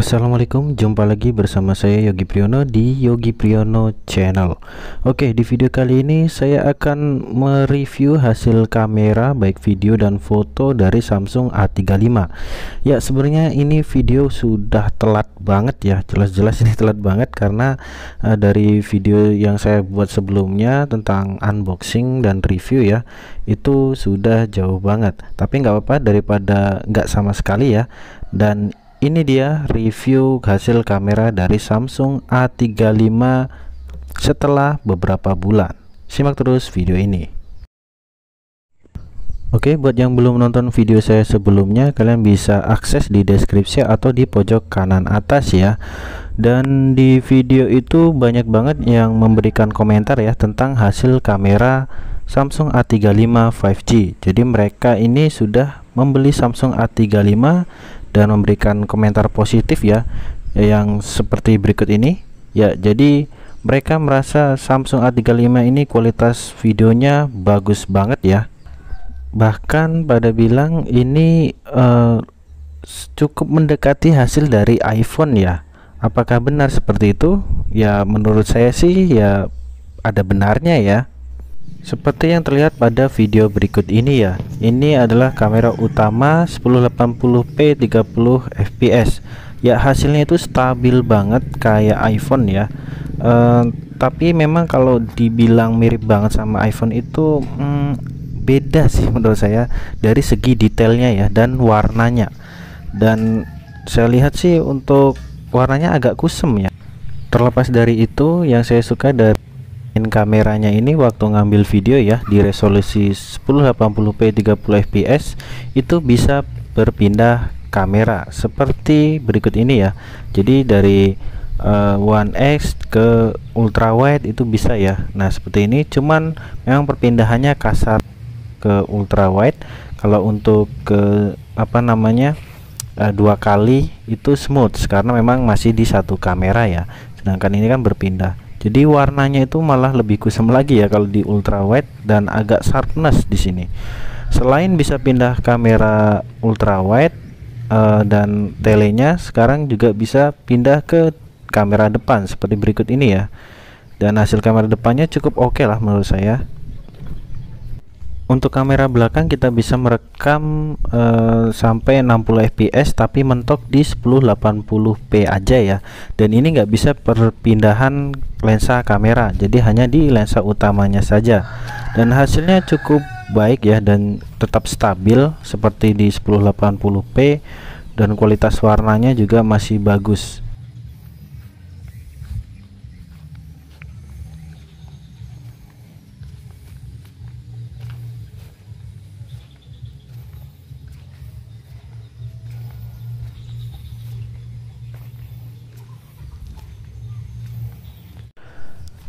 Assalamualaikum, jumpa lagi bersama saya Yogi Priyono di Yogi Priyono Channel Oke, di video kali ini saya akan mereview hasil kamera baik video dan foto dari Samsung A35 Ya, sebenarnya ini video sudah telat banget ya, jelas-jelas ini telat banget karena uh, dari video yang saya buat sebelumnya tentang unboxing dan review ya Itu sudah jauh banget, tapi nggak apa-apa daripada nggak sama sekali ya Dan ini dia review hasil kamera dari Samsung A35 setelah beberapa bulan simak terus video ini Oke buat yang belum nonton video saya sebelumnya kalian bisa akses di deskripsi atau di pojok kanan atas ya dan di video itu banyak banget yang memberikan komentar ya tentang hasil kamera Samsung A35 5G. Jadi mereka ini sudah membeli Samsung A35 dan memberikan komentar positif ya yang seperti berikut ini. Ya, jadi mereka merasa Samsung A35 ini kualitas videonya bagus banget ya. Bahkan pada bilang ini uh, cukup mendekati hasil dari iPhone ya. Apakah benar seperti itu? Ya menurut saya sih ya ada benarnya ya seperti yang terlihat pada video berikut ini ya Ini adalah kamera utama 1080p 30 fps Ya hasilnya itu stabil banget kayak iPhone ya e, Tapi memang kalau dibilang mirip banget sama iPhone itu hmm, Beda sih menurut saya Dari segi detailnya ya dan warnanya Dan saya lihat sih untuk warnanya agak kusam ya Terlepas dari itu yang saya suka dari kameranya ini waktu ngambil video ya di resolusi 1080p 30 fps itu bisa berpindah kamera seperti berikut ini ya jadi dari uh, One X ke ultra wide itu bisa ya Nah seperti ini cuman memang perpindahannya kasar ke ultra wide kalau untuk ke apa namanya uh, dua kali itu smooth karena memang masih di satu kamera ya sedangkan ini kan berpindah jadi warnanya itu malah lebih kusam lagi ya kalau di ultra wide dan agak sharpness di sini selain bisa pindah kamera ultra wide uh, dan telenya sekarang juga bisa pindah ke kamera depan seperti berikut ini ya dan hasil kamera depannya cukup oke okay lah menurut saya untuk kamera belakang kita bisa merekam uh, sampai 60 fps tapi mentok di 1080p aja ya dan ini nggak bisa perpindahan lensa kamera jadi hanya di lensa utamanya saja dan hasilnya cukup baik ya dan tetap stabil seperti di 1080p dan kualitas warnanya juga masih bagus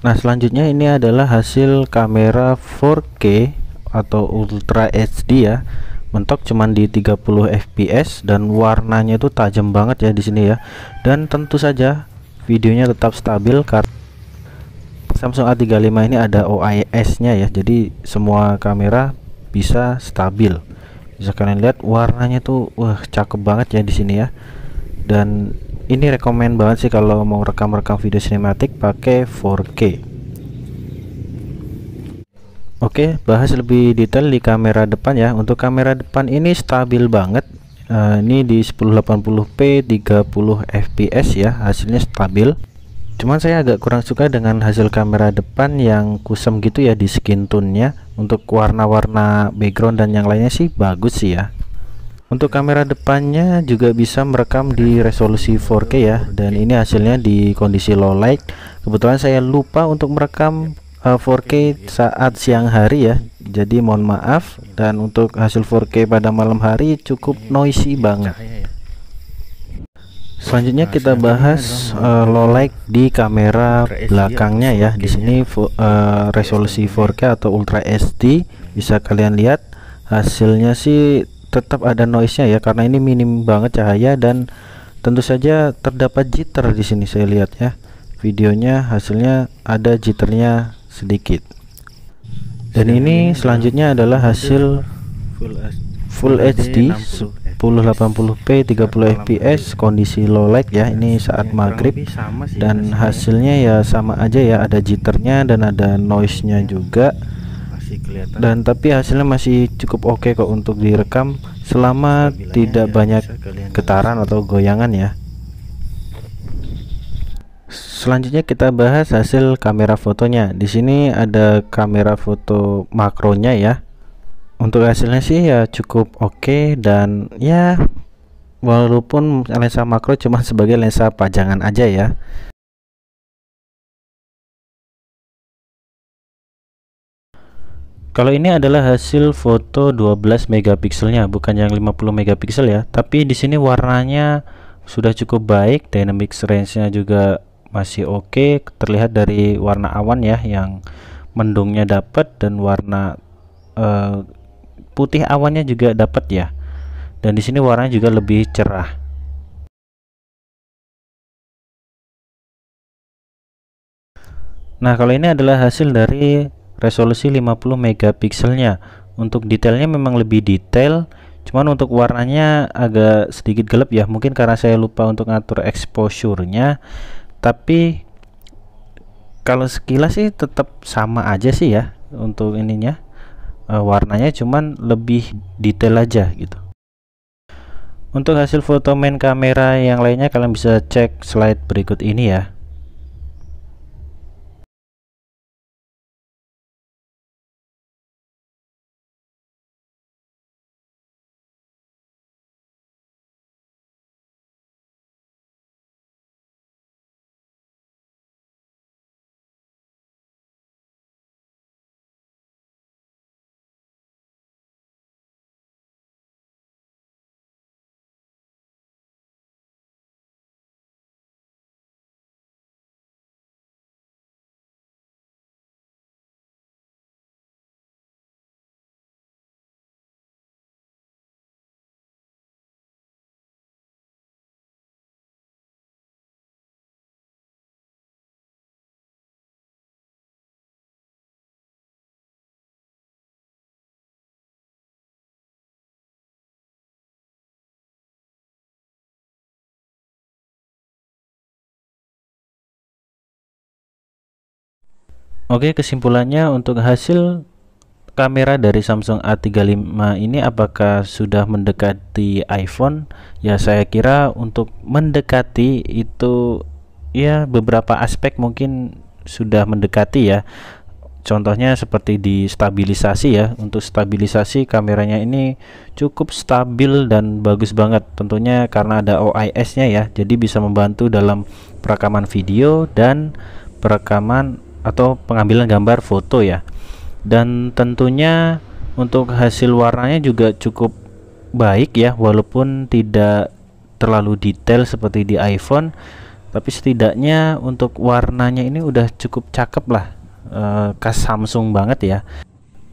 Nah selanjutnya ini adalah hasil kamera 4K atau Ultra HD ya mentok cuman di 30 fps dan warnanya itu tajam banget ya di sini ya dan tentu saja videonya tetap stabil karena Samsung A35 ini ada OIS nya ya jadi semua kamera bisa stabil bisa kalian lihat warnanya tuh wah cakep banget ya di sini ya dan ini rekomend banget sih kalau mau rekam-rekam video cinematic pakai 4K Oke, bahas lebih detail di kamera depan ya. Untuk kamera depan ini stabil banget. Uh, ini di 1080p 30 fps ya, hasilnya stabil. Cuman saya agak kurang suka dengan hasil kamera depan yang kusam gitu ya di skin tone-nya. Untuk warna-warna background dan yang lainnya sih bagus sih ya untuk kamera depannya juga bisa merekam di resolusi 4K ya dan ini hasilnya di kondisi low light kebetulan saya lupa untuk merekam 4K eh, saat siang hari ya jadi mohon maaf dan untuk hasil 4K pada malam hari cukup noisy banget Selanjutnya nah, kita bahas uh, low light di kamera belakangnya ya. Di sini uh, resolusi 4K atau Ultra HD, bisa kalian lihat hasilnya sih tetap ada noise-nya ya karena ini minim banget cahaya dan tentu saja terdapat jitter di sini saya lihat ya videonya hasilnya ada jitternya sedikit dan iya, ini iya, iya. selanjutnya adalah hasil full HD 1080p 30 fps kondisi low light ya ini saat maghrib dan ya. hasilnya ya sama aja ya ada jitternya dan ada noise nya juga masih kelihatan dan tapi hasilnya masih cukup oke okay kok untuk direkam selama Bilangnya tidak ya, banyak getaran atau goyangan ya selanjutnya kita bahas hasil kamera fotonya di sini ada kamera foto makronya ya untuk hasilnya sih ya cukup oke okay dan ya walaupun lensa makro cuma sebagai lensa pajangan aja ya Kalau ini adalah hasil foto 12 megapikselnya, bukan yang 50 megapiksel ya. Tapi di sini warnanya sudah cukup baik, dynamic range-nya juga masih oke, okay. terlihat dari warna awan ya yang mendungnya dapat dan warna uh, putih awannya juga dapat ya. Dan di sini warnanya juga lebih cerah. Nah, kalau ini adalah hasil dari resolusi 50 megapikselnya untuk detailnya memang lebih detail cuman untuk warnanya agak sedikit gelap ya mungkin karena saya lupa untuk ngatur exposure-nya tapi kalau sekilas sih tetap sama aja sih ya untuk ininya e, warnanya cuman lebih detail aja gitu untuk hasil foto main kamera yang lainnya kalian bisa cek slide berikut ini ya Oke, kesimpulannya untuk hasil kamera dari Samsung A35 ini apakah sudah mendekati iPhone? Ya, saya kira untuk mendekati itu ya beberapa aspek mungkin sudah mendekati ya. Contohnya seperti di stabilisasi ya. Untuk stabilisasi kameranya ini cukup stabil dan bagus banget. Tentunya karena ada OIS-nya ya. Jadi bisa membantu dalam perekaman video dan perekaman atau pengambilan gambar foto ya dan tentunya untuk hasil warnanya juga cukup baik ya walaupun tidak terlalu detail seperti di iPhone tapi setidaknya untuk warnanya ini udah cukup cakep lah e, khas Samsung banget ya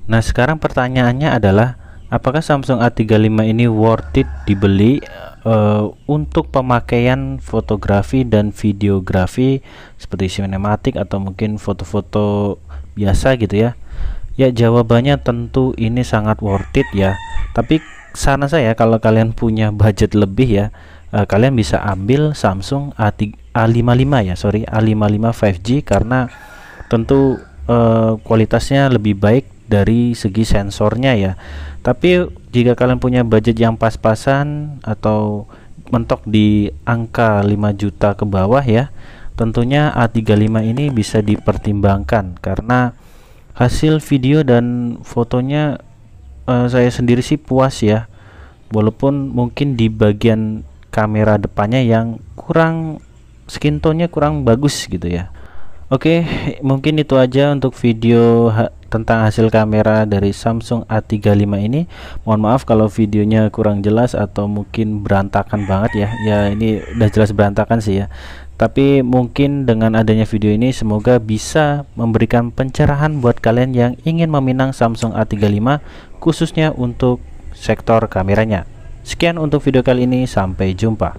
nah sekarang pertanyaannya adalah apakah Samsung A35 ini worth it dibeli Eh, untuk pemakaian fotografi dan videografi seperti sinematik atau mungkin foto-foto biasa gitu ya. Ya jawabannya tentu ini sangat worth it ya. Tapi sana saya kalau kalian punya budget lebih ya, uh, kalian bisa ambil Samsung A3, A55 ya, sorry A55 5G karena tentu uh, kualitasnya lebih baik dari segi sensornya ya. Tapi jika kalian punya budget yang pas-pasan atau mentok di angka 5 juta ke bawah ya tentunya A35 ini bisa dipertimbangkan karena hasil video dan fotonya uh, saya sendiri sih puas ya walaupun mungkin di bagian kamera depannya yang kurang skin tone-nya kurang bagus gitu ya Oke, okay, mungkin itu aja untuk video tentang hasil kamera dari Samsung A35 ini mohon maaf kalau videonya kurang jelas atau mungkin berantakan banget ya ya ini udah jelas berantakan sih ya tapi mungkin dengan adanya video ini semoga bisa memberikan pencerahan buat kalian yang ingin meminang Samsung A35 khususnya untuk sektor kameranya sekian untuk video kali ini sampai jumpa